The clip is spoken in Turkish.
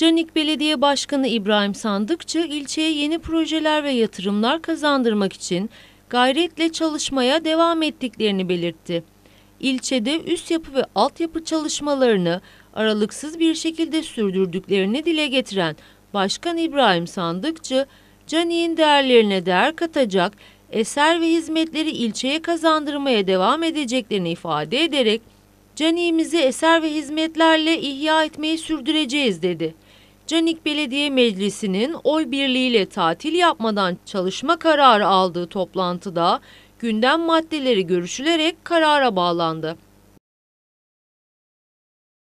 Canik Belediye Başkanı İbrahim Sandıkçı ilçeye yeni projeler ve yatırımlar kazandırmak için gayretle çalışmaya devam ettiklerini belirtti. İlçede üst yapı ve altyapı çalışmalarını aralıksız bir şekilde sürdürdüklerini dile getiren Başkan İbrahim Sandıkçı, Canik'in değerlerine değer katacak eser ve hizmetleri ilçeye kazandırmaya devam edeceklerini ifade ederek, Canik'imizi eser ve hizmetlerle ihya etmeyi sürdüreceğiz dedi. Canik Belediye Meclisi'nin oy birliğiyle tatil yapmadan çalışma kararı aldığı toplantıda gündem maddeleri görüşülerek karara bağlandı.